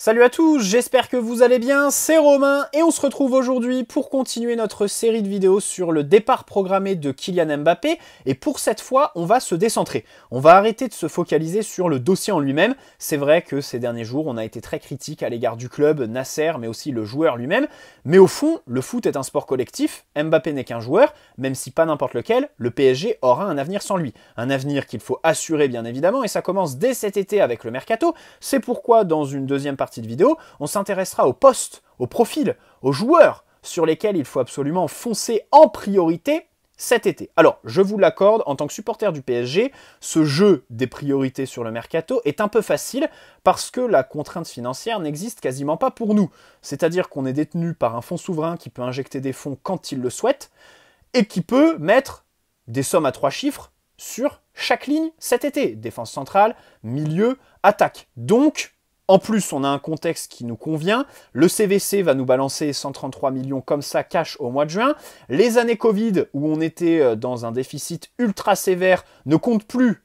Salut à tous, j'espère que vous allez bien, c'est Romain et on se retrouve aujourd'hui pour continuer notre série de vidéos sur le départ programmé de Kylian Mbappé et pour cette fois on va se décentrer. On va arrêter de se focaliser sur le dossier en lui-même. C'est vrai que ces derniers jours on a été très critique à l'égard du club, Nasser mais aussi le joueur lui-même, mais au fond le foot est un sport collectif, Mbappé n'est qu'un joueur, même si pas n'importe lequel, le PSG aura un avenir sans lui. Un avenir qu'il faut assurer bien évidemment et ça commence dès cet été avec le mercato, c'est pourquoi dans une deuxième partie de vidéo, on s'intéressera aux postes, aux profils, aux joueurs sur lesquels il faut absolument foncer en priorité cet été. Alors, je vous l'accorde, en tant que supporter du PSG, ce jeu des priorités sur le mercato est un peu facile parce que la contrainte financière n'existe quasiment pas pour nous. C'est-à-dire qu'on est détenu par un fonds souverain qui peut injecter des fonds quand il le souhaite et qui peut mettre des sommes à trois chiffres sur chaque ligne cet été. Défense centrale, milieu, attaque. Donc, en plus, on a un contexte qui nous convient. Le CVC va nous balancer 133 millions comme ça cash au mois de juin. Les années Covid, où on était euh, dans un déficit ultra sévère, ne comptent plus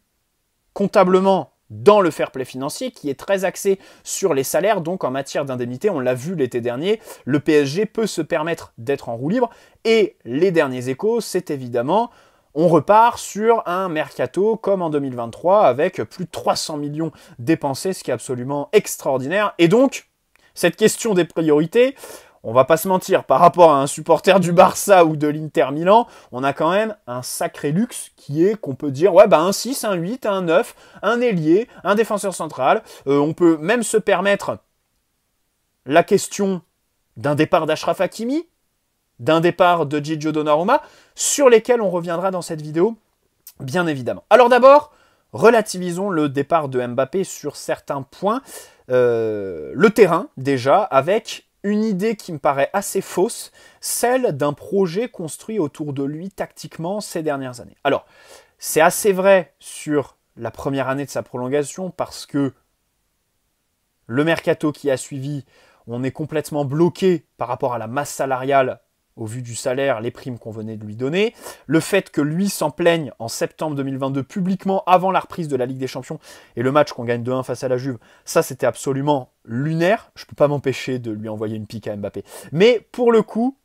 comptablement dans le fair play financier qui est très axé sur les salaires. Donc en matière d'indemnité, on l'a vu l'été dernier, le PSG peut se permettre d'être en roue libre. Et les derniers échos, c'est évidemment on repart sur un mercato comme en 2023 avec plus de 300 millions dépensés, ce qui est absolument extraordinaire. Et donc, cette question des priorités, on va pas se mentir, par rapport à un supporter du Barça ou de l'Inter Milan, on a quand même un sacré luxe qui est qu'on peut dire ouais bah un 6, un 8, un 9, un ailier, un défenseur central, euh, on peut même se permettre la question d'un départ d'Ashraf Hakimi d'un départ de Gigio Donnarumma, sur lesquels on reviendra dans cette vidéo, bien évidemment. Alors d'abord, relativisons le départ de Mbappé sur certains points. Euh, le terrain, déjà, avec une idée qui me paraît assez fausse, celle d'un projet construit autour de lui tactiquement ces dernières années. Alors, c'est assez vrai sur la première année de sa prolongation parce que le mercato qui a suivi, on est complètement bloqué par rapport à la masse salariale au vu du salaire, les primes qu'on venait de lui donner, le fait que lui s'en plaigne en septembre 2022 publiquement avant la reprise de la Ligue des Champions et le match qu'on gagne 2-1 face à la Juve, ça c'était absolument lunaire, je ne peux pas m'empêcher de lui envoyer une pique à Mbappé. Mais pour le coup,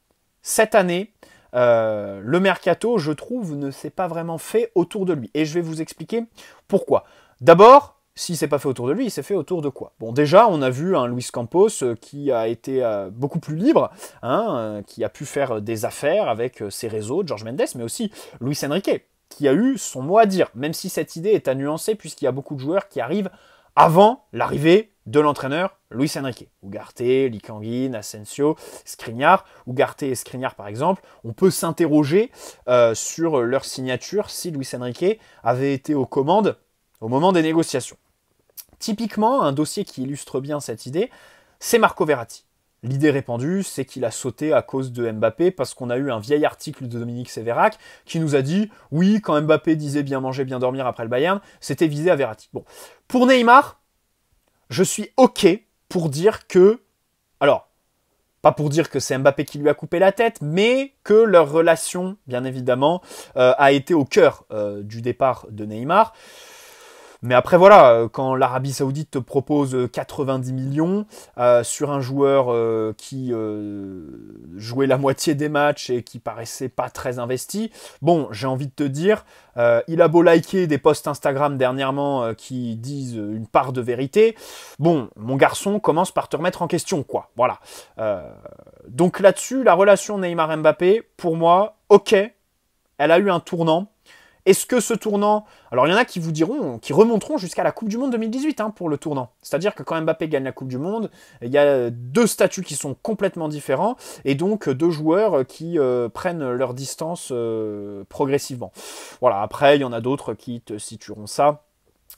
cette année, euh, le mercato, je trouve, ne s'est pas vraiment fait autour de lui. Et je vais vous expliquer pourquoi. D'abord, si c'est pas fait autour de lui, il fait autour de quoi Bon, déjà, on a vu un Luis Campos euh, qui a été euh, beaucoup plus libre, hein, euh, qui a pu faire des affaires avec ses réseaux, George Mendes, mais aussi Luis Enrique, qui a eu son mot à dire, même si cette idée est à nuancer, puisqu'il y a beaucoup de joueurs qui arrivent avant l'arrivée de l'entraîneur Luis Enrique. Ugarte, Likanguin, Asensio, Skriniar. Ugarte et Skriniar, par exemple, on peut s'interroger sur leur signature si Luis Enrique avait été aux commandes au moment des négociations. Typiquement, un dossier qui illustre bien cette idée, c'est Marco Verratti. L'idée répandue, c'est qu'il a sauté à cause de Mbappé parce qu'on a eu un vieil article de Dominique Sévérac qui nous a dit oui, quand Mbappé disait bien manger, bien dormir après le Bayern, c'était visé à Verratti. Bon, pour Neymar, je suis OK pour dire que alors pas pour dire que c'est Mbappé qui lui a coupé la tête, mais que leur relation, bien évidemment, euh, a été au cœur euh, du départ de Neymar. Mais après, voilà, euh, quand l'Arabie Saoudite te propose 90 euh, millions euh, sur un joueur qui jouait la moitié des matchs et qui paraissait pas très investi, bon, j'ai envie de te dire, il a beau liker des posts Instagram dernièrement qui disent une part de vérité, bon, mon garçon commence par te remettre en question, quoi. Voilà. donc là-dessus, la relation Neymar-Mbappé, pour moi, ok, elle a eu un tournant est-ce que ce tournant... Alors il y en a qui vous diront, qui remonteront jusqu'à la Coupe du Monde 2018 hein, pour le tournant. C'est-à-dire que quand Mbappé gagne la Coupe du Monde, il y a deux statuts qui sont complètement différents, et donc deux joueurs qui euh, prennent leur distance euh, progressivement. Voilà, après, il y en a d'autres qui te situeront ça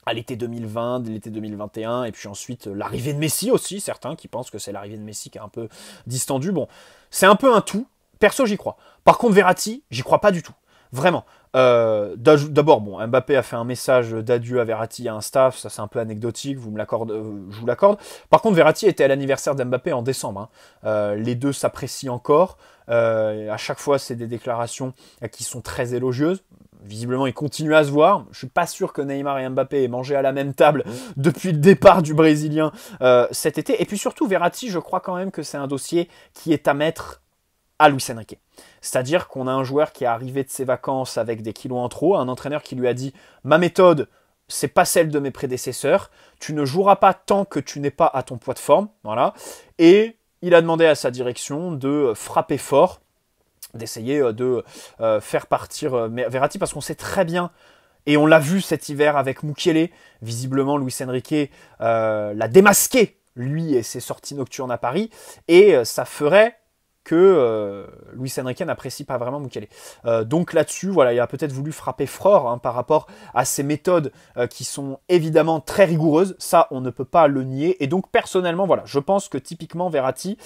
à l'été 2020, l'été 2021, et puis ensuite l'arrivée de Messi aussi, certains qui pensent que c'est l'arrivée de Messi qui est un peu distendu. Bon, c'est un peu un tout. Perso, j'y crois. Par contre, Verratti, j'y crois pas du tout. Vraiment. Euh, d'abord, bon, Mbappé a fait un message d'adieu à Verratti à un staff, ça c'est un peu anecdotique, vous me euh, je vous l'accorde. Par contre, Verratti était à l'anniversaire d'Mbappé en décembre. Hein. Euh, les deux s'apprécient encore. à chaque fois, c'est des déclarations qui sont très élogieuses. Visiblement, ils continuent à se voir. Je suis pas sûr que Neymar et Mbappé aient mangé à la même table mmh. depuis le départ du Brésilien cet été. Et puis surtout, Verratti, je crois quand même que c'est un dossier qui est à mettre à Luis Enrique. C'est-à-dire qu'on a un joueur qui est arrivé de ses vacances avec des kilos en trop, un entraîneur qui lui a dit Ma méthode, c'est pas celle de mes prédécesseurs, tu ne joueras pas tant que tu n'es pas à ton poids de forme, voilà. Et il a demandé à sa direction de frapper fort, d'essayer euh, de euh, faire partir euh, Verratti, parce qu'on sait très bien et on l'a vu cet hiver avec Mukiele. Visiblement, Luis Enrique l'a démasqué, lui et ses sorties nocturnes à Paris. Et ça ferait que Louis euh, Luis n'apprécie pas vraiment Mukele. Euh, donc là-dessus, voilà, il a peut-être voulu frapper fort hein, par rapport à ses méthodes euh, qui sont évidemment très rigoureuses. Ça, on ne peut pas le nier. Et donc personnellement, voilà, je pense que typiquement Verratti,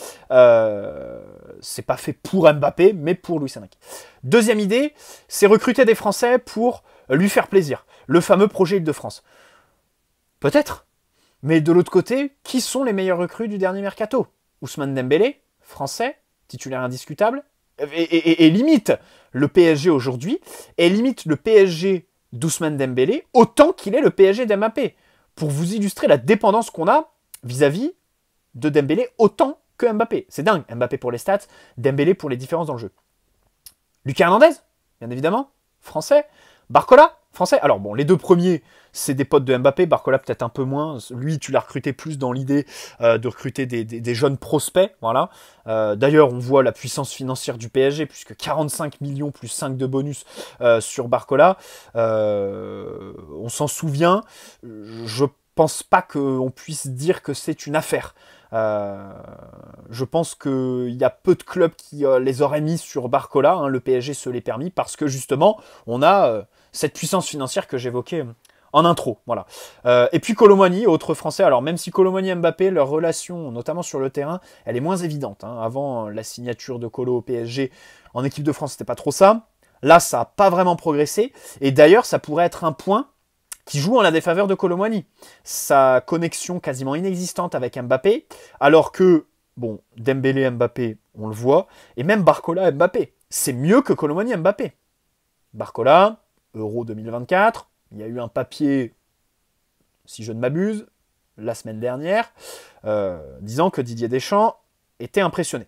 c'est pas fait pour Mbappé, mais pour Louis Enrique. Deuxième idée, c'est recruter des Français pour lui faire plaisir. Le fameux projet Île-de-France. Peut-être. Mais de l'autre côté, qui sont les meilleurs recrues du dernier mercato Ousmane Dembélé, français, titulaire indiscutable, et, limite le PSG aujourd'hui, et limite le PSG d'Ousmane Dembélé autant qu'il est le PSG d'Mbappé, pour vous illustrer la dépendance qu'on a vis-à-vis de Dembélé autant que Mbappé. C'est dingue, Mbappé pour les stats, Dembélé pour les différences dans le jeu. Lucas Hernandez, bien évidemment, français. Barcola, français. Alors bon, les deux premiers, c'est des potes de Mbappé, Barcola peut-être un peu moins. Lui, tu l'as recruté plus dans l'idée euh, de recruter des, jeunes prospects. Voilà. Euh, d'ailleurs, on voit la puissance financière du PSG, puisque 45 millions plus 5 de bonus euh, sur Barcola. on s'en souvient. Je pense pas qu'on puisse dire que c'est une affaire. je pense qu'il y a peu de clubs qui les auraient mis sur Barcola. Hein, le PSG se l'est permis parce que justement, on a cette puissance financière que j'évoquais en intro, voilà. Euh, et puis Colomani, autre français. Alors même si Colomani et Mbappé, leur relation, notamment sur le terrain, elle est moins évidente. Hein. Avant la signature de Colo au PSG, en équipe de France, c'était pas trop ça. Là, ça n'a pas vraiment progressé. Et d'ailleurs, ça pourrait être un point qui joue en la défaveur de Colomani. Sa connexion quasiment inexistante avec Mbappé, alors que, bon, Dembélé Mbappé, on le voit, et même Barcola Mbappé. C'est mieux que Colomani Mbappé. Barcola, Euro 2024, il y a eu un papier, si je ne m'abuse, la semaine dernière, euh, disant que Didier Deschamps était impressionné.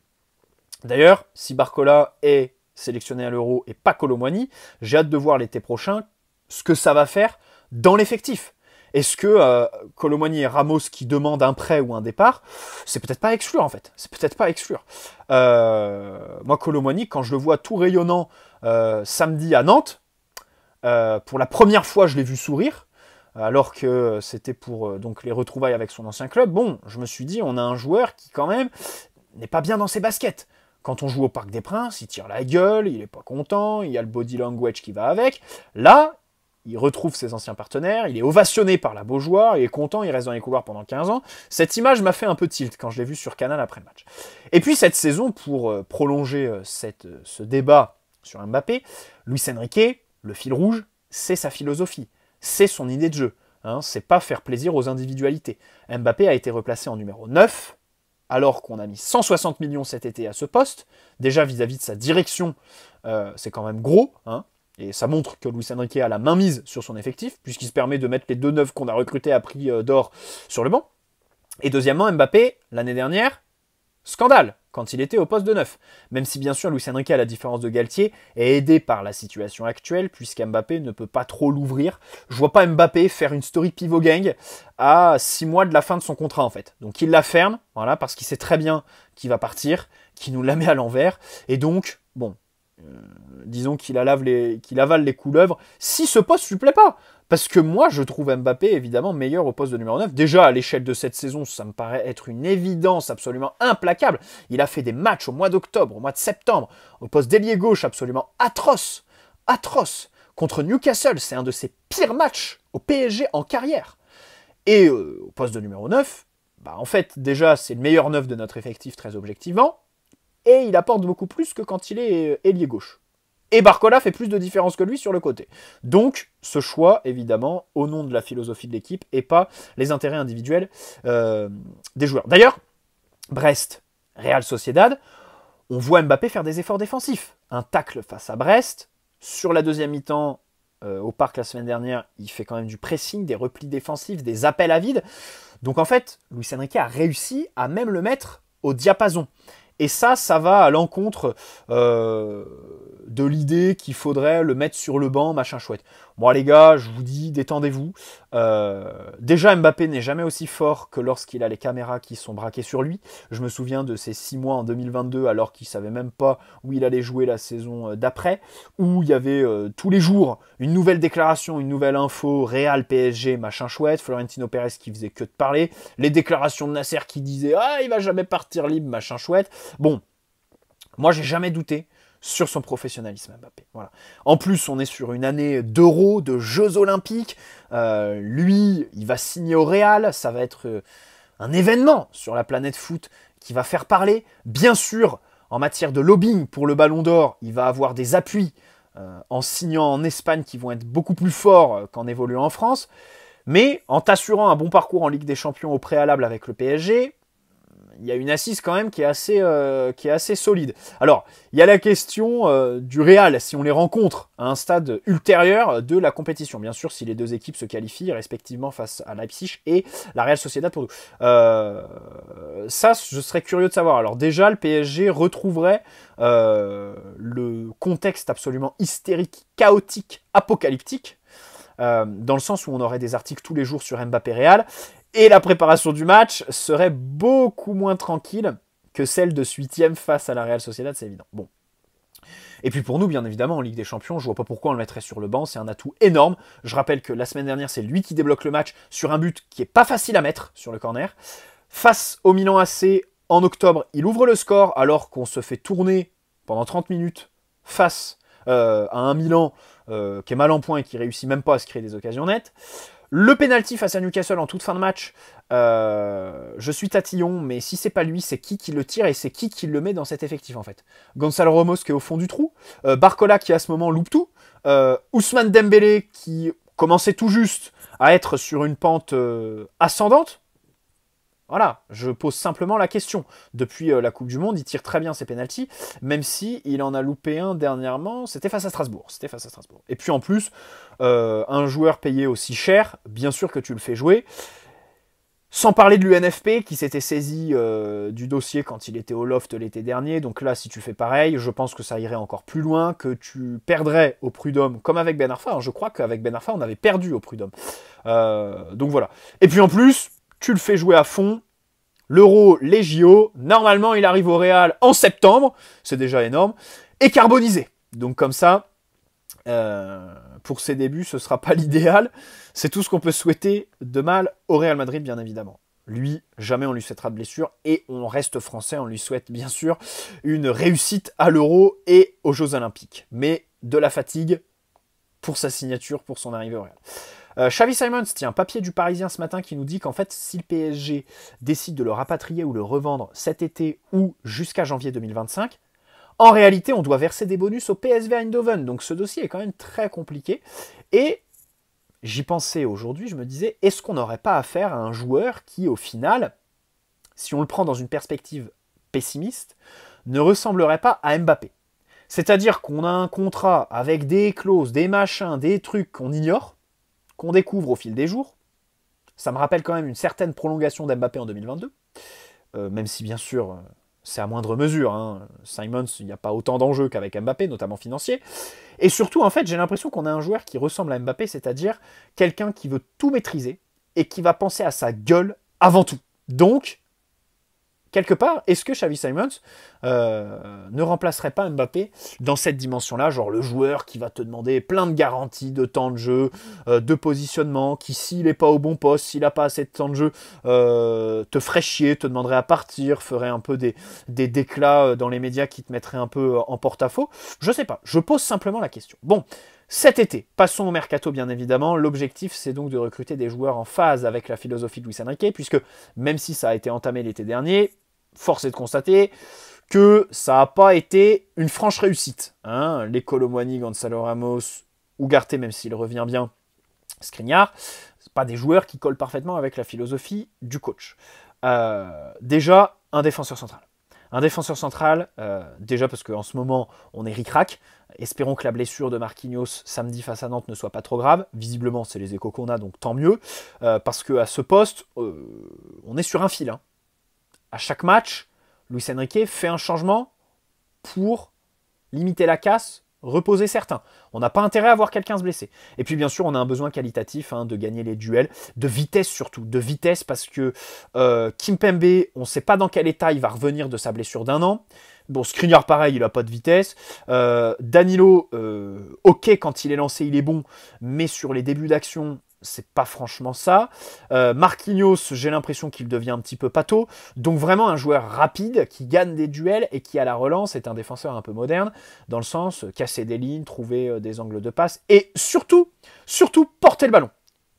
D'ailleurs, si Barcola est sélectionné à l'Euro et pas Colomboigny, j'ai hâte de voir l'été prochain ce que ça va faire dans l'effectif. Est-ce que euh, et Ramos qui demandent un prêt ou un départ, c'est peut-être pas exclure en fait. C'est peut-être pas exclure. Euh, moi, Colomoini, quand je le vois tout rayonnant euh, samedi à Nantes, euh, pour la première fois, je l'ai vu sourire, alors que c'était pour euh, donc les retrouvailles avec son ancien club. Bon, je me suis dit, on a un joueur qui quand même n'est pas bien dans ses baskets. Quand on joue au Parc des Princes, il tire la gueule, il n'est pas content, il y a le body language qui va avec. Là, il retrouve ses anciens partenaires, il est ovationné par la Beaujoire, il est content, il reste dans les couloirs pendant 15 ans. Cette image m'a fait un peu tilt quand je l'ai vu sur Canal après le match. Et puis cette saison, pour euh, prolonger cette, ce débat sur Mbappé, Luis Enrique, le fil rouge, c'est sa philosophie, c'est son idée de jeu. Hein, c'est pas faire plaisir aux individualités. Mbappé a été replacé en numéro 9, alors qu'on a mis 160 millions cet été à ce poste. Déjà vis-à-vis de sa direction, euh, c'est quand même gros. Hein, et ça montre que Luis Enrique a la main mise sur son effectif, puisqu'il se permet de mettre les deux neufs qu'on a recrutés à prix euh, d'or sur le banc. Et deuxièmement, Mbappé, l'année dernière, scandale quand il était au poste de neuf. Même si bien sûr Luis Enrique, à la différence de Galtier, est aidé par la situation actuelle, puisqu'Mbappé ne peut pas trop l'ouvrir. Je vois pas Mbappé faire une story pivot gang à 6 mois de la fin de son contrat en fait. Donc il la ferme, voilà, parce qu'il sait très bien qu'il va partir, qu'il nous la met à l'envers, et donc, bon, euh, disons qu'il avale les couleuvres, si ce poste lui plaît pas. Parce que moi, je trouve Mbappé évidemment meilleur au poste de numéro 9. Déjà, à l'échelle de cette saison, ça me paraît être une évidence absolument implacable. Il a fait des matchs au mois d'octobre, au mois de septembre, au poste d'ailier gauche absolument atroce. Atroce. Contre Newcastle, c'est un de ses pires matchs au PSG en carrière. Et euh, au poste de numéro 9, bah, en fait, déjà, c'est le meilleur 9 de notre effectif très objectivement. Et il apporte beaucoup plus que quand il est euh, ailier gauche. Et Barcola fait plus de différence que lui sur le côté. Donc, ce choix, évidemment, au nom de la philosophie de l'équipe et pas les intérêts individuels euh, des joueurs. D'ailleurs, Brest, Real Sociedad, on voit Mbappé faire des efforts défensifs. Un tacle face à Brest. Sur la deuxième mi-temps, euh, au parc la semaine dernière, il fait quand même du pressing, des replis défensifs, des appels à vide. Donc en fait, Luis Enrique a réussi à même le mettre au diapason. Et ça, ça va à l'encontre euh, de l'idée qu'il faudrait le mettre sur le banc, machin chouette. Moi, les gars, je vous dis, détendez-vous. Euh, déjà, Mbappé n'est jamais aussi fort que lorsqu'il a les caméras qui sont braquées sur lui. Je me souviens de ces six mois en 2022, alors qu'il savait même pas où il allait jouer la saison euh, d'après, où il y avait euh, tous les jours une nouvelle déclaration, une nouvelle info, Real, PSG, machin chouette, Florentino Pérez qui faisait que de parler, les déclarations de Nasser qui disaient « Ah, il va jamais partir libre, machin chouette. Bon, moi, j'ai jamais douté sur son professionnalisme Mbappé. Voilà. En plus, on est sur une année d'euros, de Jeux Olympiques. Euh, lui, il va signer au Real. Ça va être euh, un événement sur la planète foot qui va faire parler. Bien sûr, en matière de lobbying pour le Ballon d'Or, il va avoir des appuis euh, en signant en Espagne qui vont être beaucoup plus forts qu'en évoluant en France. Mais en t'assurant un bon parcours en Ligue des Champions au préalable avec le PSG, il y a une assise quand même qui est assez, euh, qui est assez solide. Alors, il y a la question euh, du Real, si on les rencontre à un stade ultérieur de la compétition. Bien sûr, si les deux équipes se qualifient respectivement face à Leipzig et la Real Sociedad pour nous. Euh, ça, je serais curieux de savoir. Alors déjà, le PSG retrouverait le contexte absolument hystérique, chaotique, apocalyptique dans le sens où on aurait des articles tous les jours sur Mbappé Real et la préparation du match serait beaucoup moins tranquille que celle de 8 face à la Real Sociedad, c'est évident. Bon. Et puis pour nous, bien évidemment, en Ligue des Champions, je vois pas pourquoi on le mettrait sur le banc, c'est un atout énorme. Je rappelle que la semaine dernière, c'est lui qui débloque le match sur un but qui est pas facile à mettre sur le corner. Face au Milan AC, en octobre, il ouvre le score alors qu'on se fait tourner pendant 30 minutes face euh, à un Milan euh, qui est mal en point et qui réussit même pas à se créer des occasions nettes. Le pénalty face à Newcastle en toute fin de match, euh, je suis tatillon, mais si c'est pas lui, c'est qui qui le tire et c'est qui qui le met dans cet effectif en fait. Gonzalo Ramos qui est au fond du trou, euh, Barcola qui à ce moment loupe tout, euh, Ousmane Dembélé qui commençait tout juste à être sur une pente ascendante, voilà, je pose simplement la question. Depuis euh, la Coupe du Monde, il tire très bien ses pénalties, même si il en a loupé un dernièrement. C'était face à Strasbourg. C'était face à Strasbourg. Et puis en plus, euh, un joueur payé aussi cher, bien sûr que tu le fais jouer. Sans parler de l'UNFP qui s'était saisi euh, du dossier quand il était au loft l'été dernier. Donc là, si tu fais pareil, je pense que ça irait encore plus loin, que tu perdrais au prud'homme, comme avec Ben Arfa. Je crois qu'avec Ben Arfa, on avait perdu au prud'homme. donc voilà. Et puis en plus, tu le fais jouer à fond. L'euro, les JO, normalement il arrive au Real en septembre, c'est déjà énorme, et carbonisé. Donc comme ça, euh, pour ses débuts, ce ne sera pas l'idéal. C'est tout ce qu'on peut souhaiter de mal au Real Madrid, bien évidemment. Lui, jamais on lui souhaitera de blessure et on reste français, on lui souhaite bien sûr une réussite à l'Euro et aux Jeux Olympiques. Mais de la fatigue pour sa signature, pour son arrivée au Real. Chavi euh, Xavi Simons, un papier du Parisien ce matin qui nous dit qu'en fait, si le PSG décide de le rapatrier ou le revendre cet été ou jusqu'à janvier 2025, en réalité, on doit verser des bonus au PSV Eindhoven. Donc ce dossier est quand même très compliqué. Et j'y pensais aujourd'hui, je me disais, est-ce qu'on n'aurait pas affaire à un joueur qui, au final, si on le prend dans une perspective pessimiste, ne ressemblerait pas à Mbappé C'est-à-dire qu'on a un contrat avec des clauses, des machins, des trucs qu'on ignore, qu'on découvre au fil des jours. Ça me rappelle quand même une certaine prolongation d'Mbappé en 2022, euh, même si bien sûr c'est à moindre mesure. Hein. Simons, il n'y a pas autant d'enjeux qu'avec Mbappé, notamment financier. Et surtout, en fait, j'ai l'impression qu'on a un joueur qui ressemble à Mbappé, c'est-à-dire quelqu'un qui veut tout maîtriser et qui va penser à sa gueule avant tout. Donc, quelque part, est-ce que Xavi Simons euh, ne remplacerait pas Mbappé dans cette dimension-là, genre le joueur qui va te demander plein de garanties de temps de jeu, euh, de positionnement, qui s'il n'est pas au bon poste, s'il n'a pas assez de temps de jeu, euh, te ferait chier, te demanderait à partir, ferait un peu des, des déclats dans les médias qui te mettraient un peu en porte-à-faux Je sais pas, je pose simplement la question. Bon, cet été. Passons au mercato, bien évidemment. L'objectif, c'est donc de recruter des joueurs en phase avec la philosophie de Luis Enrique, puisque même si ça a été entamé l'été dernier, force est de constater que ça n'a pas été une franche réussite. Hein. Les Colomwani, Gonzalo Ramos, Ugarte, même s'il revient bien, Scrignard, ce pas des joueurs qui collent parfaitement avec la philosophie du coach. Euh, déjà, un défenseur central. Un défenseur central, euh, déjà parce qu'en ce moment, on est ric Espérons que la blessure de Marquinhos samedi face à Nantes ne soit pas trop grave. Visiblement, c'est les échos qu'on a, donc tant mieux. Euh, parce que à ce poste, on est sur un fil. Hein à chaque match, Luis Enrique fait un changement pour limiter la casse, reposer certains. On n'a pas intérêt à voir quelqu'un se blesser. Et puis bien sûr, on a un besoin qualitatif hein, de gagner les duels, de vitesse surtout, de vitesse parce que euh, Kimpembe, on ne sait pas dans quel état il va revenir de sa blessure d'un an. Bon, Skriniar pareil, il n'a pas de vitesse. Euh, Danilo, euh, ok quand il est lancé, il est bon, mais sur les débuts d'action, c'est pas franchement ça. Euh, Marquinhos, j'ai l'impression qu'il devient un petit peu pâteau. Donc vraiment un joueur rapide qui gagne des duels et qui à la relance est un défenseur un peu moderne, dans le sens euh, casser des lignes, trouver euh, des angles de passe et surtout, surtout porter le ballon.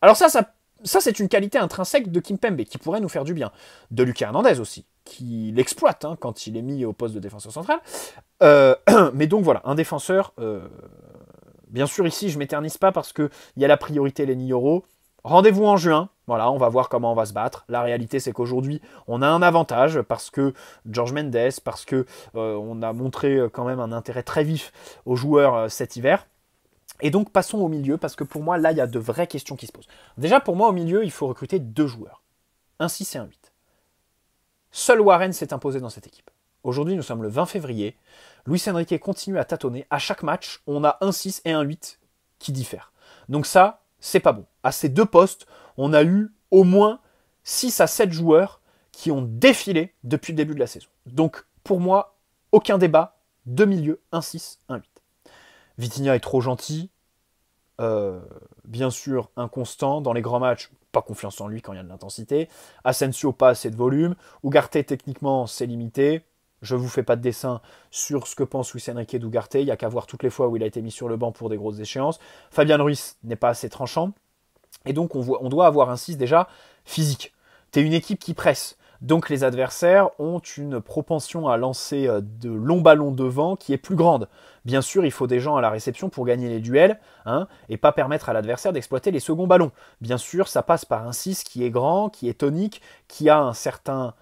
Alors ça, ça, ça c'est une qualité intrinsèque de Kimpembe qui pourrait nous faire du bien. De Lucas Hernandez aussi, qui l'exploite hein, quand il est mis au poste de défenseur central. Euh, mais donc voilà, un défenseur Bien sûr, ici, je m'éternise pas parce qu'il y a la priorité les Euro. Rendez-vous en juin. Voilà, on va voir comment on va se battre. La réalité, c'est qu'aujourd'hui, on a un avantage parce que George Mendes, parce que euh, on a montré euh, quand même un intérêt très vif aux joueurs euh, cet hiver. Et donc, passons au milieu parce que pour moi, là, il y a de vraies questions qui se posent. Déjà, pour moi, au milieu, il faut recruter deux joueurs. Un 6 et un 8. Seul Warren s'est imposé dans cette équipe. Aujourd'hui, nous sommes le 20 février. Luis Enrique continue à tâtonner. À chaque match, on a un 6 et un 8 qui diffèrent. Donc ça, c'est pas bon. À ces deux postes, on a eu au moins 6 à 7 joueurs qui ont défilé depuis le début de la saison. Donc pour moi, aucun débat, deux milieux, un 6 un 8 Vitinha est trop gentil, euh, bien sûr inconstant, dans les grands matchs, pas confiance en lui quand il y a de l'intensité, Asensio pas assez de volume, Ugarte techniquement c'est limité, je ne vous fais pas de dessin sur ce que pense Luis Enrique Dugarte. Il y a qu'à voir toutes les fois où il a été mis sur le banc pour des grosses échéances. Fabien Ruiz n'est pas assez tranchant. Et donc, on, voit, on doit avoir un 6 déjà physique. Tu es une équipe qui presse. Donc, les adversaires ont une propension à lancer euh, de longs ballons devant qui est plus grande. Bien sûr, il faut des gens à la réception pour gagner les duels hein, et pas permettre à l'adversaire d'exploiter les seconds ballons. Bien sûr, ça passe par un 6 qui est grand, qui est tonique, qui a un certain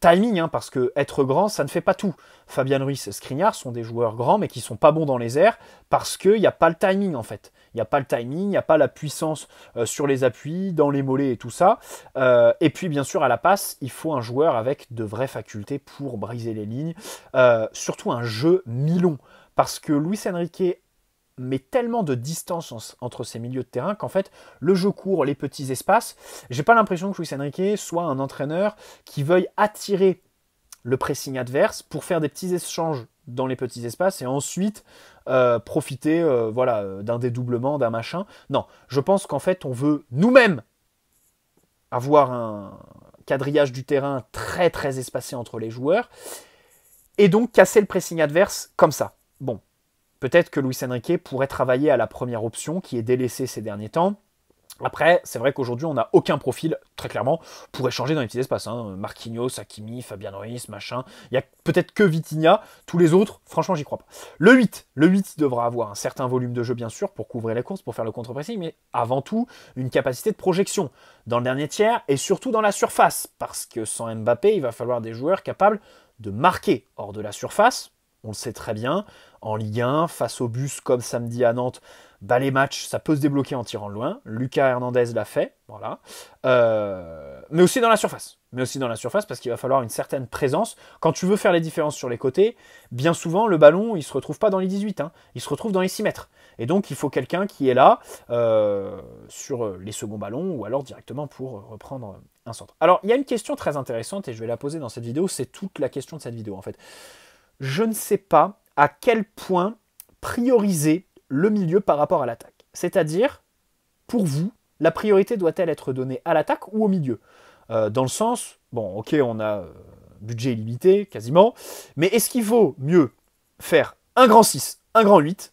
timing, hein, parce que être grand, ça ne fait pas tout. Fabian Ruiz et Scrignard sont des joueurs grands, mais qui sont pas bons dans les airs, parce qu'il n'y a pas le timing, en fait. Il n'y a pas le timing, il n'y a pas la puissance euh, sur les appuis, dans les mollets et tout ça. Euh, et puis, bien sûr, à la passe, il faut un joueur avec de vraies facultés pour briser les lignes. Euh, surtout un jeu milon, parce que Luis Enrique mais tellement de distance entre ces milieux de terrain qu'en fait, le jeu court, les petits espaces, j'ai pas l'impression que Luis Enrique soit un entraîneur qui veuille attirer le pressing adverse pour faire des petits échanges dans les petits espaces et ensuite euh, profiter euh, voilà, euh, d'un dédoublement, d'un machin. Non, je pense qu'en fait, on veut nous-mêmes avoir un quadrillage du terrain très très espacé entre les joueurs et donc casser le pressing adverse comme ça. Peut-être que Luis Enrique pourrait travailler à la première option qui est délaissée ces derniers temps. Après, c'est vrai qu'aujourd'hui, on n'a aucun profil, très clairement, pour échanger dans les petits espaces. Hein. Marquinhos, Hakimi, Fabian Ruiz, machin. Il n'y a peut-être que Vitinha. Tous les autres, franchement, j'y crois pas. Le 8. Le 8 devra avoir un certain volume de jeu, bien sûr, pour couvrir les courses, pour faire le contre-pressing, mais avant tout, une capacité de projection dans le dernier tiers et surtout dans la surface. Parce que sans Mbappé, il va falloir des joueurs capables de marquer hors de la surface, on le sait très bien. En Ligue 1, face au bus comme samedi à Nantes, bah les matchs, ça peut se débloquer en tirant loin. Lucas Hernandez l'a fait, voilà. Euh, mais aussi dans la surface. Mais aussi dans la surface, parce qu'il va falloir une certaine présence. Quand tu veux faire les différences sur les côtés, bien souvent, le ballon, il se retrouve pas dans les 18, hein. il se retrouve dans les 6 mètres. Et donc, il faut quelqu'un qui est là euh, sur euh, les seconds ballons, ou alors directement pour reprendre un centre. Alors, il y a une question très intéressante, et je vais la poser dans cette vidéo, c'est toute la question de cette vidéo, en fait je ne sais pas à quel point prioriser le milieu par rapport à l'attaque. C'est-à-dire, pour vous, la priorité doit-elle être donnée à l'attaque ou au milieu euh, Dans le sens, bon, ok, on a euh, budget illimité, quasiment, mais est-ce qu'il vaut mieux faire un grand 6, un grand 8,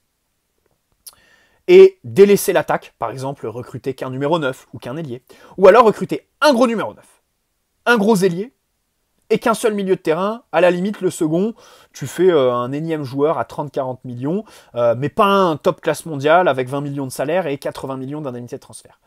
et délaisser l'attaque, par exemple recruter qu'un numéro 9 ou qu'un ailier, ou alors recruter un gros numéro 9, un gros ailier et qu'un seul milieu de terrain, à la limite le second, tu fais euh, un énième joueur à 30-40 millions, euh, mais pas un top classe mondial avec 20 millions de salaire et 80 millions d'indemnités de transfert.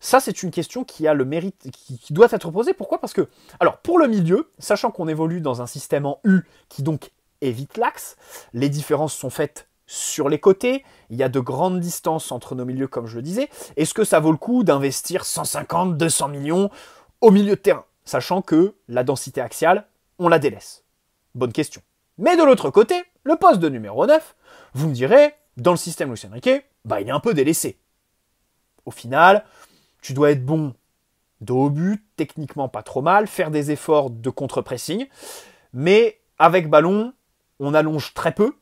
Ça, c'est une question qui a le mérite, qui doit être posée. Pourquoi Parce que, alors, pour le milieu, sachant qu'on évolue dans un système en U qui donc évite l'axe, les différences sont faites sur les côtés, il y a de grandes distances entre nos milieux, comme je le disais. Est-ce que ça vaut le coup d'investir 150, 200 millions au milieu de terrain sachant que la densité axiale, on la délaisse Bonne question. Mais de l'autre côté, le poste de numéro 9, vous me direz, dans le système Lucien Riquet, bah, il est un peu délaissé. Au final, tu dois être bon dos au but, techniquement pas trop mal, faire des efforts de contre-pressing, mais avec ballon, on allonge très peu.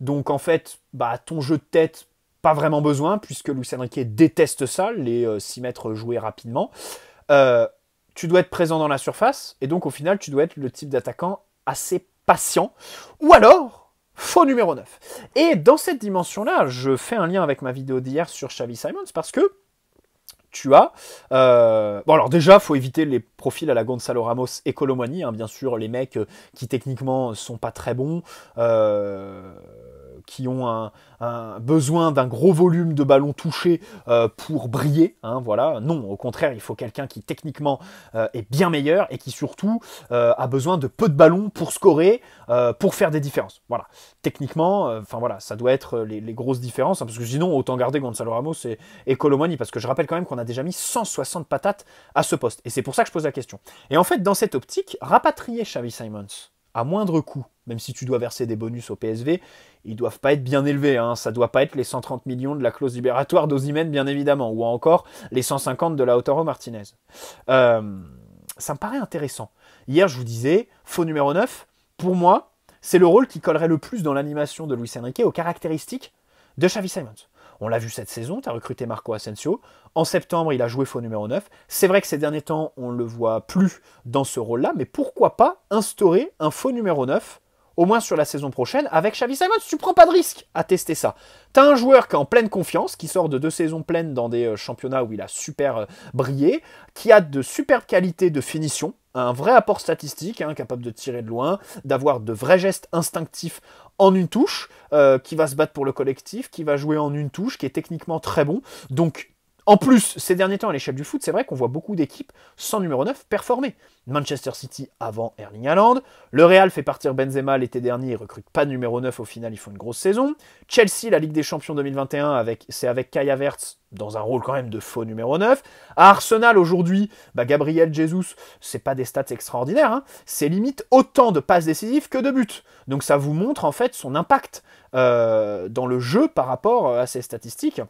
Donc en fait, bah, ton jeu de tête, pas vraiment besoin, puisque Lucien Riquet déteste ça, les 6 euh, mètres joués rapidement. Euh, tu dois être présent dans la surface, et donc au final, tu dois être le type d'attaquant assez patient. Ou alors, faux numéro 9. Et dans cette dimension-là, je fais un lien avec ma vidéo d'hier sur Xavi Simons parce que tu as... Euh, bon alors déjà, faut éviter les profils à la Gonzalo Ramos et Colomani, hein, bien sûr, les mecs euh, qui techniquement sont pas très bons. Euh, qui ont un, besoin d'un gros volume de ballons touchés euh, pour briller. Hein, voilà. Non, au contraire, il faut quelqu'un qui techniquement euh, est bien meilleur et qui surtout euh, a besoin de peu de ballons pour scorer, pour faire des différences. Voilà. Techniquement, enfin voilà, ça doit être les, grosses différences hein, parce que sinon autant garder Gonzalo Ramos et, et Colomani parce que je rappelle quand même qu'on a déjà mis 160 patates à ce poste et c'est pour ça que je pose la question. Et en fait, dans cette optique, rapatrier Xavi Simons à moindre coût, même si tu dois verser des bonus au PSV, ils doivent pas être bien élevés. Hein. Ça doit pas être les 130 millions de la clause libératoire d'Ozimène, bien évidemment, ou encore les 150 de la Lautaro Martinez. Euh, ça me paraît intéressant. Hier, je vous disais, faux numéro 9, pour moi, c'est le rôle qui collerait le plus dans l'animation de Luis Enrique aux caractéristiques de Xavi Simons. On l'a vu cette saison, tu as recruté Marco Asensio. En septembre, il a joué faux numéro 9. C'est vrai que ces derniers temps, on ne le voit plus dans ce rôle-là, mais pourquoi pas instaurer un faux numéro 9 au moins sur la saison prochaine, avec Xavi Simons. Tu prends pas de risque à tester ça. T'as un joueur qui est en pleine confiance, qui sort de deux saisons pleines dans des euh, championnats où il a super euh, brillé, qui a de superbes qualités de finition, un vrai apport statistique, hein, capable de tirer de loin, d'avoir de vrais gestes instinctifs en une touche, euh, qui va se battre pour le collectif, qui va jouer en une touche, qui est techniquement très bon. Donc en plus, ces derniers temps, à l'échelle du foot, c'est vrai qu'on voit beaucoup d'équipes sans numéro 9 performer. Manchester City avant Erling Haaland, le Real fait partir Benzema l'été dernier, et recrute pas de numéro 9, au final ils font une grosse saison. Chelsea, la Ligue des Champions 2021, avec, c'est avec Kai Havertz dans un rôle quand même de faux numéro 9. À Arsenal aujourd'hui, bah, Gabriel Jesus, c'est pas des stats extraordinaires, hein. c'est limite autant de passes décisives que de buts. Donc ça vous montre en fait son impact euh, dans le jeu par rapport à ces statistiques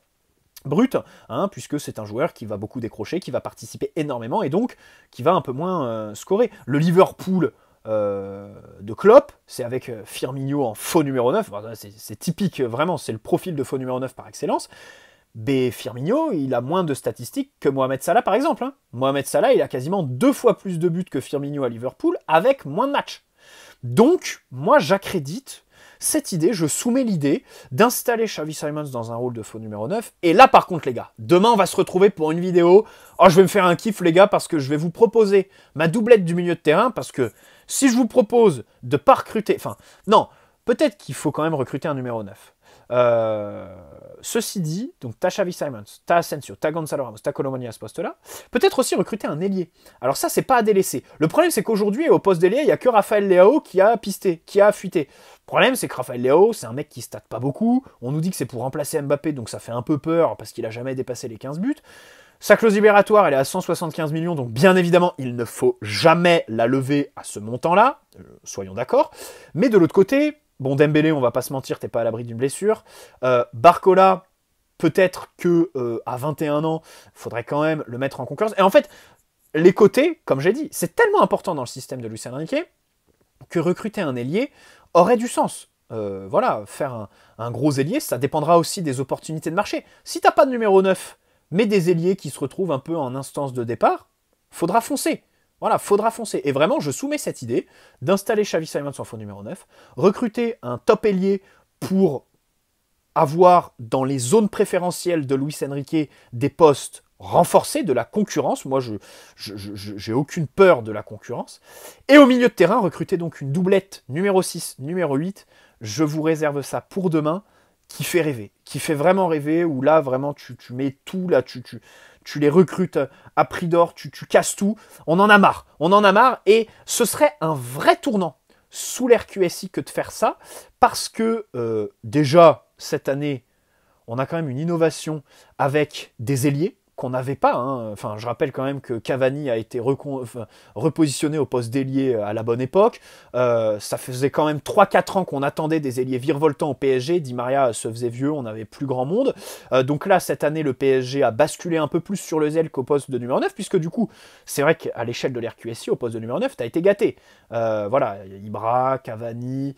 brut, hein, puisque c'est un joueur qui va beaucoup décrocher, qui va participer énormément et donc qui va un peu moins euh, scorer. Le Liverpool euh, de Klopp, c'est avec euh, Firmino en faux numéro 9, c'est typique vraiment, c'est le profil de faux numéro 9 par excellence. Mais Firmino, il a moins de statistiques que Mohamed Salah par exemple. Hein. Mohamed Salah, il a quasiment deux fois plus de buts que Firmino à Liverpool avec moins de matchs. Donc, moi j'accrédite cette idée, je soumets l'idée d'installer Xavi Simons dans un rôle de faux numéro 9. Et là, par contre, les gars, demain, on va se retrouver pour une vidéo. Oh, je vais me faire un kiff, les gars, parce que je vais vous proposer ma doublette du milieu de terrain. Parce que si je vous propose de pas recruter. Enfin, non, peut-être qu'il faut quand même recruter un numéro 9. Euh, ceci dit, donc t'as Simons, t'as Asensio, t'as Gonzalo Ramos, t'as à ce poste-là. Peut-être aussi recruter un ailier. Alors ça, c'est pas à délaisser. Le problème, c'est qu'aujourd'hui, au poste d'ailier, il n'y a que Raphaël Leao qui a pisté, qui a fuité. Le problème, c'est que Raphaël Leao, c'est un mec qui tâte pas beaucoup. On nous dit que c'est pour remplacer Mbappé, donc ça fait un peu peur parce qu'il a jamais dépassé les 15 buts. Sa clause libératoire, elle est à 175 millions, donc bien évidemment, il ne faut jamais la lever à ce montant-là, euh, soyons d'accord. Mais de l'autre côté, Bon, Dembélé, on va pas se mentir, t'es pas à l'abri d'une blessure. Euh, Barcola, peut-être que euh, à 21 ans, faudrait quand même le mettre en concurrence. Et en fait, les côtés, comme j'ai dit, c'est tellement important dans le système de Lucien Riquet que recruter un ailier aurait du sens. Euh, voilà, faire un, gros ailier, ça dépendra aussi des opportunités de marché. Si t'as pas de numéro 9, mais des ailiers qui se retrouvent un peu en instance de départ, faudra foncer. Voilà, faudra foncer. Et vraiment, je soumets cette idée d'installer Xavi Simon sur fond numéro 9, recruter un top ailier pour avoir dans les zones préférentielles de Luis Enrique des postes renforcés, de la concurrence. Moi, je j'ai aucune peur de la concurrence. Et au milieu de terrain, recruter donc une doublette numéro 6, numéro 8. Je vous réserve ça pour demain, qui fait rêver, qui fait vraiment rêver, où là, vraiment, tu, tu mets tout, là, tu... tu tu les recrutes à prix d'or, tu, tu casses tout. On en a marre, on en a marre. Et ce serait un vrai tournant sous l'RQSI QSI que de faire ça, parce que euh, déjà, cette année, on a quand même une innovation avec des ailiers qu'on n'avait pas. Hein. Enfin, je rappelle quand même que Cavani a été repositionné au poste d'ailier euh, à la bonne époque. Euh, ça faisait quand même 3-4 ans qu'on attendait des ailiers virevoltants au PSG. Di Maria se faisait vieux, on n'avait plus grand monde. Euh, donc là, cette année, le PSG a basculé un peu plus sur le zèle qu'au poste de numéro 9, puisque du coup, c'est vrai qu'à l'échelle de l'RQSI, au poste de numéro 9, t'as été gâté. voilà, Ibra, Cavani,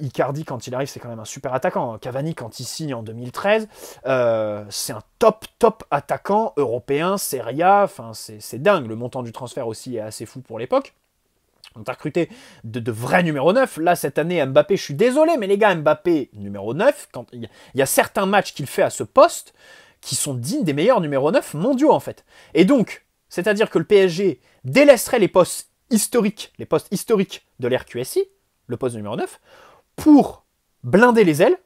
Icardi, quand il arrive, c'est quand même un super attaquant. Hein. Cavani, quand il signe en 2013, c'est un top, top attaquant européen, Serie A, enfin, c'est dingue, le montant du transfert aussi est assez fou pour l'époque. On a recruté de, de, vrais numéro 9. Là, cette année, Mbappé, je suis désolé, mais les gars, Mbappé, numéro 9, il y, a certains matchs qu'il fait à ce poste qui sont dignes des meilleurs numéro 9 mondiaux, en fait. Et donc, c'est-à-dire que le PSG délaisserait les postes historiques, les postes historiques de l'RQSI, le poste numéro 9, pour blinder les ailes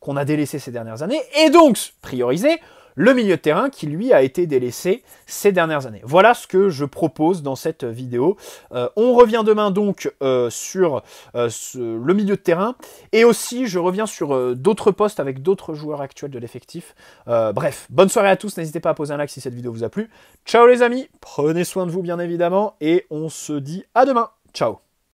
qu'on a délaissées ces dernières années, et donc prioriser le milieu de terrain qui lui a été délaissé ces dernières années. Voilà ce que je propose dans cette vidéo. Euh, on revient demain donc euh, sur euh, le milieu de terrain et aussi je reviens sur d'autres postes avec d'autres joueurs actuels de l'effectif. bref, bonne soirée à tous, n'hésitez pas à poser un like si cette vidéo vous a plu. Ciao les amis, prenez soin de vous bien évidemment et on se dit à demain. Ciao